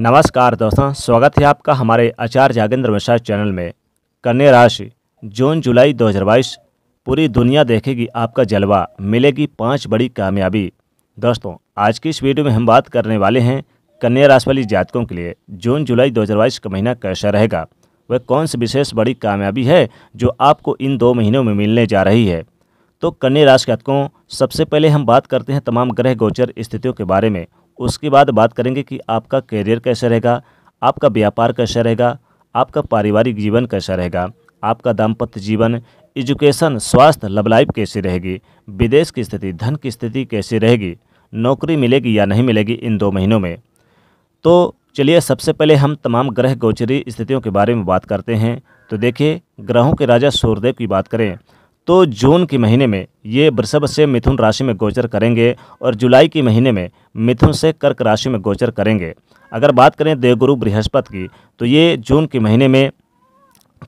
नमस्कार दोस्तों स्वागत है आपका हमारे आचार्य जागेंद्र मिश्रा चैनल में कन्या राशि जून जुलाई 2022 पूरी दुनिया देखेगी आपका जलवा मिलेगी पांच बड़ी कामयाबी दोस्तों आज की इस वीडियो में हम बात करने वाले हैं कन्या राशि वाली जातकों के लिए जून जुलाई 2022 का महीना कैसा रहेगा वह कौन सी विशेष बड़ी कामयाबी है जो आपको इन दो महीनों में मिलने जा रही है तो कन्या राशि जातकों सबसे पहले हम बात करते हैं तमाम ग्रह गोचर स्थितियों के बारे में उसके बाद बात करेंगे कि आपका करियर कैसा रहेगा आपका व्यापार कैसा रहेगा आपका पारिवारिक जीवन कैसा रहेगा आपका दाम्पत्य जीवन एजुकेशन स्वास्थ्य लव लाइफ कैसी रहेगी विदेश की स्थिति धन की स्थिति कैसी रहेगी नौकरी मिलेगी या नहीं मिलेगी इन दो महीनों में तो चलिए सबसे पहले हम तमाम ग्रह गोचरी स्थितियों के बारे में बात करते हैं तो देखिए ग्रहों के राजा सूर्यदेव की बात करें तो जून के महीने में ये वृषभ से मिथुन राशि में गोचर करेंगे और जुलाई के महीने में मिथुन से कर्क राशि में गोचर करेंगे अगर बात करें देवगुरु बृहस्पति की तो ये जून के महीने में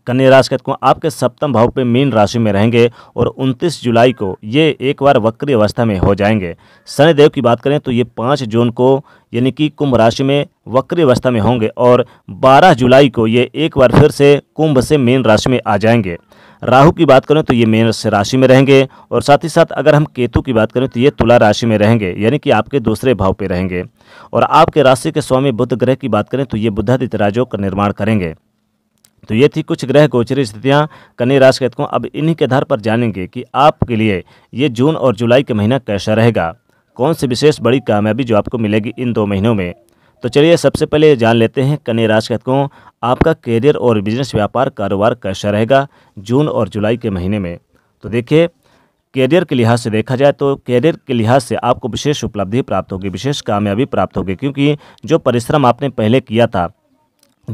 कन्या राशि को आपके सप्तम भाव पे मीन राशि में रहेंगे और 29 जुलाई को ये एक बार वक्री अवस्था में हो जाएंगे शनिदेव की बात करें तो ये 5 जून को यानी कि कुंभ राशि में वक्री अवस्था में होंगे और 12 जुलाई को ये एक बार फिर से कुंभ से मीन राशि में आ जाएंगे राहु की बात करें तो ये मेष राशि में रहेंगे और साथ ही साथ अगर हम केतु की बात करें तो ये तुला राशि में रहेंगे यानी कि आपके दूसरे भाव पर रहेंगे और आपके राशि के स्वामी बुद्ध ग्रह की बात करें तो ये बुद्धादित्य राजयोग का निर्माण करेंगे तो ये थी कुछ ग्रह गोचरी स्थितियाँ कन्या राशि केतकों अब इन्हीं के आधार पर जानेंगे कि आपके लिए ये जून और जुलाई का महीना कैसा रहेगा कौन सी विशेष बड़ी कामयाबी जो आपको मिलेगी इन दो महीनों में तो चलिए सबसे पहले जान लेते हैं कन्या राशि को आपका करियर और बिजनेस व्यापार कारोबार कैसा रहेगा जून और जुलाई के महीने में तो देखिए कैरियर के लिहाज से देखा जाए तो कैरियर के लिहाज से आपको विशेष उपलब्धि प्राप्त होगी विशेष कामयाबी प्राप्त होगी क्योंकि जो परिश्रम आपने पहले किया था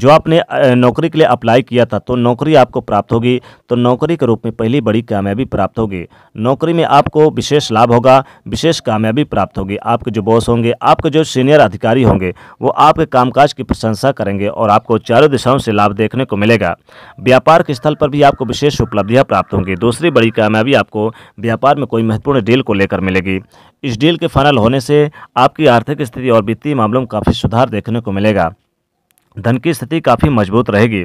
जो आपने नौकरी के लिए अप्लाई किया था तो नौकरी आपको प्राप्त होगी तो नौकरी के रूप में पहली बड़ी कामयाबी प्राप्त होगी नौकरी में आपको विशेष लाभ होगा विशेष कामयाबी प्राप्त होगी आपके जो बॉस होंगे आपके जो सीनियर अधिकारी होंगे वो आपके कामकाज की प्रशंसा करेंगे और आपको चारों दिशाओं से लाभ देखने को मिलेगा व्यापार के स्थल पर भी आपको विशेष उपलब्धियाँ प्राप्त होंगी दूसरी बड़ी कामयाबी आपको व्यापार में कोई महत्वपूर्ण डील को लेकर मिलेगी इस डील के फाइनल होने से आपकी आर्थिक स्थिति और वित्तीय मामलों में काफ़ी सुधार देखने को मिलेगा धन की स्थिति काफ़ी मजबूत रहेगी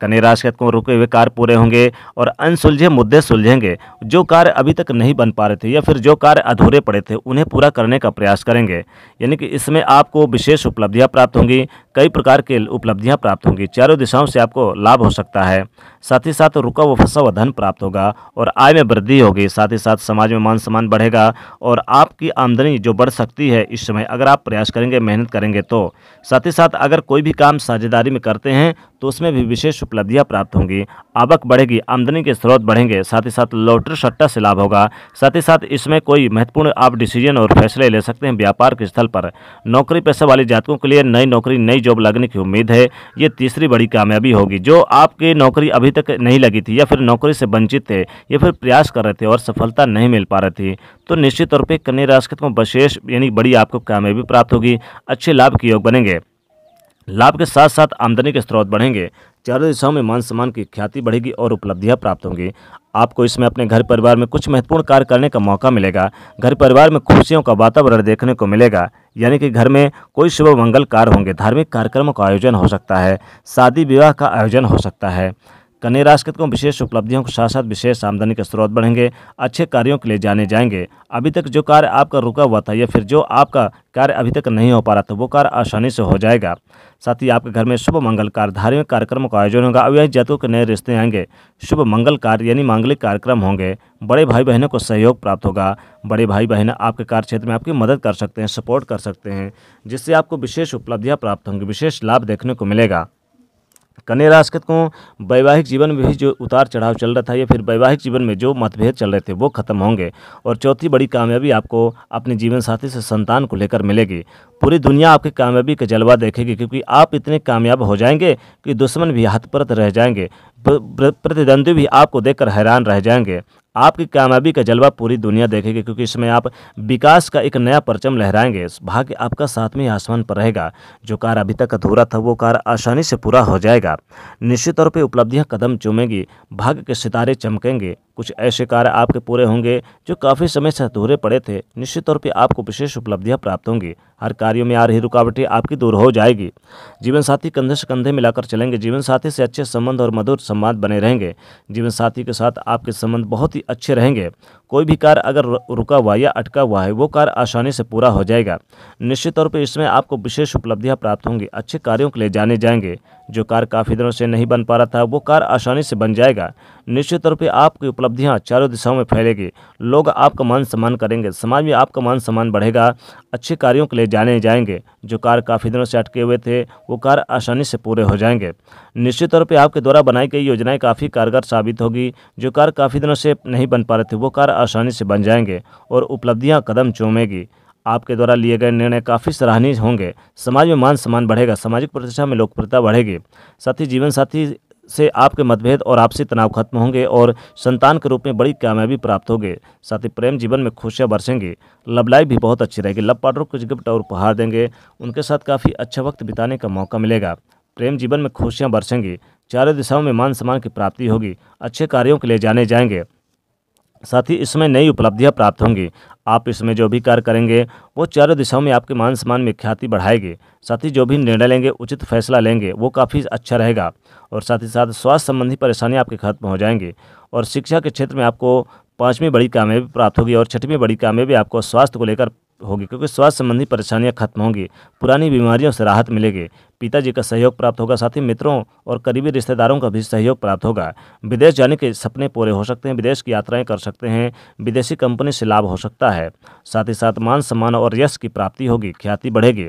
कन्या राशि को रुके हुए कार्य पूरे होंगे और अनसुलझे मुद्दे सुलझेंगे जो कार्य अभी तक नहीं बन पा रहे थे या फिर जो कार्य अधूरे पड़े थे उन्हें पूरा करने का प्रयास करेंगे यानी कि इसमें आपको विशेष उपलब्धियां प्राप्त होंगी कई प्रकार के उपलब्धियां प्राप्त होंगी चारों दिशाओं से आपको लाभ हो सकता है साथ ही साथ रुका व फंसा हुआ धन प्राप्त होगा और आय में वृद्धि होगी साथ ही साथ समाज में मान सम्मान बढ़ेगा और आपकी आमदनी जो बढ़ सकती है इस समय अगर आप प्रयास करेंगे मेहनत करेंगे तो साथ ही साथ अगर कोई भी काम साझेदारी में करते हैं तो उसमें भी विशेष उपलब्धियाँ प्राप्त होंगी आवक बढ़ेगी आमदनी के स्रोत बढ़ेंगे साथ ही साथ लॉटरी सट्टा से लाभ होगा साथ ही साथ इसमें कोई महत्वपूर्ण आप डिसीजन और फैसले ले सकते हैं व्यापार के स्थल पर नौकरी पैसे वाले जातकों के लिए नई नौकरी नई नई जॉब लगने की उम्मीद है ये तीसरी बड़ी कामयाबी होगी जो आपकी नौकरी अभी तक नहीं लगी थी या फिर नौकरी से वंचित थे या फिर प्रयास कर रहे थे और सफलता नहीं मिल पा रही थी तो निश्चित तौर पर कन्या राशि को विशेष यानी बड़ी आपको कामयाबी प्राप्त होगी अच्छे लाभ के योग बनेंगे लाभ के साथ साथ आमदनी के स्रोत बढ़ेंगे चारों दिशाओं में मान सम्मान की ख्याति बढ़ेगी और उपलब्धियां प्राप्त होंगी आपको इसमें अपने घर परिवार में कुछ महत्वपूर्ण कार्य करने का मौका मिलेगा घर परिवार में खुशियों का वातावरण देखने को मिलेगा यानी कि घर में कोई शुभ मंगल कार्य होंगे धार्मिक कार्यक्रमों का आयोजन हो सकता है शादी विवाह का आयोजन हो सकता है कन्या राशि को विशेष उपलब्धियों के साथ साथ विशेष आमदनी के स्रोत बढ़ेंगे अच्छे कार्यों के लिए जाने जाएंगे अभी तक जो कार्य आपका रुका हुआ था या फिर जो आपका कार्य अभी तक नहीं हो पा रहा था वो कार्य आसानी से हो जाएगा साथ ही आपके घर में शुभ मंगल कार्य धार्मिक कार्यक्रमों का आयोजन होगा अवैध जातकों के नए रिश्ते आएंगे शुभ मंगल कार्य यानी मांगलिक कार्यक्रम होंगे बड़े भाई बहनों को सहयोग प्राप्त होगा बड़े भाई बहन आपके कार्य क्षेत्र में आपकी मदद कर सकते हैं सपोर्ट कर सकते हैं जिससे आपको विशेष उपलब्धियाँ प्राप्त होंगी विशेष लाभ देखने को मिलेगा कन्या राशि को वैवाहिक जीवन में भी जो उतार चढ़ाव चल रहा था या फिर वैवाहिक जीवन में जो मतभेद चल रहे थे वो खत्म होंगे और चौथी बड़ी कामयाबी आपको अपने जीवन साथी से संतान को लेकर मिलेगी पूरी दुनिया आपकी कामयाबी का जलवा देखेगी क्योंकि आप इतने कामयाब हो जाएंगे कि दुश्मन भी हथप्रत रह जाएंगे प्रतिद्वंदी भी आपको देखकर हैरान रह जाएंगे आपकी कामयाबी का जलवा पूरी दुनिया देखेगी क्योंकि इसमें आप विकास का एक नया परचम लहराएंगे भाग्य आपका साथ में आसमान पर रहेगा जो कार्य अभी तक अधूरा था वो कार्य आसानी से पूरा हो जाएगा निश्चित तौर पर उपलब्धियाँ कदम चूमेंगी भाग्य के सितारे चमकेंगे कुछ ऐसे कार्य आपके पूरे होंगे जो काफ़ी समय से अधूरे पड़े थे निश्चित तौर पर आपको विशेष उपलब्धियां प्राप्त होंगी हर कार्यों में आ रही रुकावटें आपकी दूर हो जाएगी जीवन साथी कंधे से कंधे मिलाकर चलेंगे जीवन साथी से अच्छे संबंध और मधुर संवाद बने रहेंगे जीवन साथी के साथ आपके संबंध बहुत ही अच्छे रहेंगे कोई भी कार्य अगर रुका हुआ या अटका हुआ है वो कार्य आसानी से पूरा हो जाएगा निश्चित तौर पर इसमें आपको विशेष उपलब्धियाँ प्राप्त होंगी अच्छे कार्यों के लिए जाने जाएंगे जो कार्य काफ़ी दिनों से नहीं बन पा रहा था वो कार्य आसानी से बन जाएगा निश्चित तौर पर आपकी उपलब्धियाँ चारों दिशाओं में फैलेगी लोग आपका मान सम्मान करेंगे समाज में आपका मान सम्मान बढ़ेगा अच्छे कार्यों के लिए जाने जाएंगे जो कार्य काफ़ी दिनों से अटके हुए थे वो कार्य आसानी से पूरे हो जाएंगे निश्चित तौर पर आपके द्वारा बनाई गई योजनाएँ काफ़ी कारगर साबित होगी जो कार्य काफ़ी दिनों से नहीं बन पा रहे थे वो कार्य आसानी से बन जाएंगे और उपलब्धियां कदम चूमेगी आपके द्वारा लिए गए निर्णय काफ़ी सराहनीय होंगे समाज में मान सम्मान बढ़ेगा सामाजिक प्रतिष्ठा में लोकप्रियता बढ़ेगी साथ ही जीवन साथी से आपके मतभेद और आपसी तनाव खत्म होंगे और संतान के रूप में बड़ी कामयाबी प्राप्त होगी साथ ही प्रेम जीवन में खुशियाँ बरसेंगी लव लाइफ भी बहुत अच्छी रहेगी लव पार्टनर कुछ गिफ्ट और उपहार देंगे उनके साथ काफ़ी अच्छा वक्त बिताने का मौका मिलेगा प्रेम जीवन में खुशियाँ बरसेंगी चारों दिशाओं में मान सम्मान की प्राप्ति होगी अच्छे कार्यों के लिए जाने जाएंगे साथ ही इसमें नई उपलब्धियां प्राप्त होंगी आप इसमें जो भी कार्य करेंगे वो चारों दिशाओं में आपके मान सम्मान में ख्याति बढ़ाएगी साथ ही जो भी निर्णय लेंगे उचित फैसला लेंगे वो काफ़ी अच्छा रहेगा और साथ ही साथ स्वास्थ्य संबंधी परेशानियाँ आपके खत्म हो जाएंगी और शिक्षा के क्षेत्र में आपको पाँचवीं बड़ी कामयाबी प्राप्त होगी और छठवीं बड़ी कामयाबी आपको स्वास्थ्य को लेकर होगी क्योंकि स्वास्थ्य संबंधी परेशानियां खत्म होंगी पुरानी बीमारियों से राहत मिलेगी पिताजी का सहयोग प्राप्त होगा साथ ही मित्रों और करीबी रिश्तेदारों का भी सहयोग प्राप्त होगा विदेश जाने के सपने पूरे हो सकते हैं विदेश की यात्राएं कर सकते हैं विदेशी कंपनी से लाभ हो सकता है साथ ही साथ मान सम्मान और यश की प्राप्ति होगी ख्याति बढ़ेगी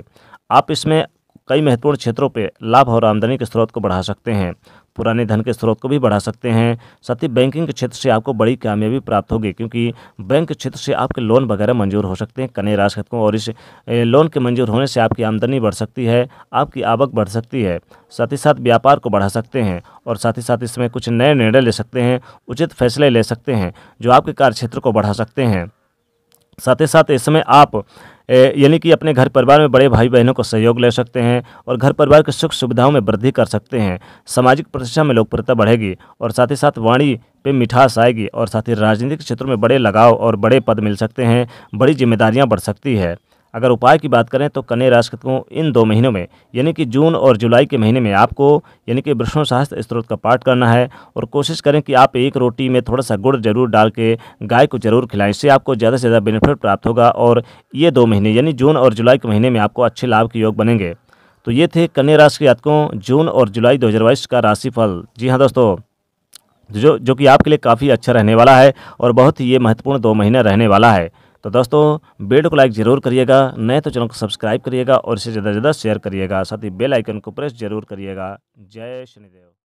आप इसमें कई महत्वपूर्ण क्षेत्रों पर लाभ और आमदनी के स्रोत को बढ़ा सकते हैं पुराने धन के स्रोत को भी बढ़ा सकते हैं साथ ही बैंकिंग के क्षेत्र से आपको बड़ी कामयाबी प्राप्त होगी क्योंकि बैंक क्षेत्र से आपके लोन वगैरह मंजूर हो सकते हैं कन्या राशि को और इस लोन के मंजूर होने से आपकी आमदनी बढ़ सकती है आपकी आवक बढ़ सकती है साथ ही साथ व्यापार को बढ़ा सकते हैं और साथ ही साथ इसमें कुछ नए निर्णय ले सकते हैं उचित फैसले ले सकते हैं जो आपके कार्यक्षेत्र को बढ़ा सकते हैं साथ ही साथ इसमें आप यानी कि अपने घर परिवार में बड़े भाई बहनों को सहयोग ले सकते हैं और घर परिवार के सुख सुविधाओं में वृद्धि कर सकते हैं सामाजिक प्रतिष्ठा में लोकप्रियता बढ़ेगी और साथ ही साथ वाणी पे मिठास आएगी और साथ ही राजनीतिक क्षेत्रों में बड़े लगाव और बड़े पद मिल सकते हैं बड़ी जिम्मेदारियां बढ़ सकती है अगर उपाय की बात करें तो कन्या राशि को इन दो महीनों में यानी कि जून और जुलाई के महीने में आपको यानी कि विष्णु शास्त्र स्त्रोत का पाठ करना है और कोशिश करें कि आप एक रोटी में थोड़ा सा गुड़ जरूर डाल के गाय को जरूर खिलाएं इससे आपको ज़्यादा से ज़्यादा बेनिफिट प्राप्त होगा और ये दो महीने यानी जून और जुलाई के महीने में आपको अच्छे लाभ के योग बनेंगे तो ये थे कन्या राशि के जातकों जून और जुलाई दो का राशिफल जी हाँ दोस्तों जो जो कि आपके लिए काफ़ी अच्छा रहने वाला है और बहुत ही ये महत्वपूर्ण दो महीना रहने वाला है तो दोस्तों वीडियो को लाइक ज़रूर करिएगा नए तो चैनल को सब्सक्राइब करिएगा और इसे ज़्यादा से ज़्यादा शेयर करिएगा साथ ही बेल आइकन को प्रेस जरूर करिएगा जय शनिदेव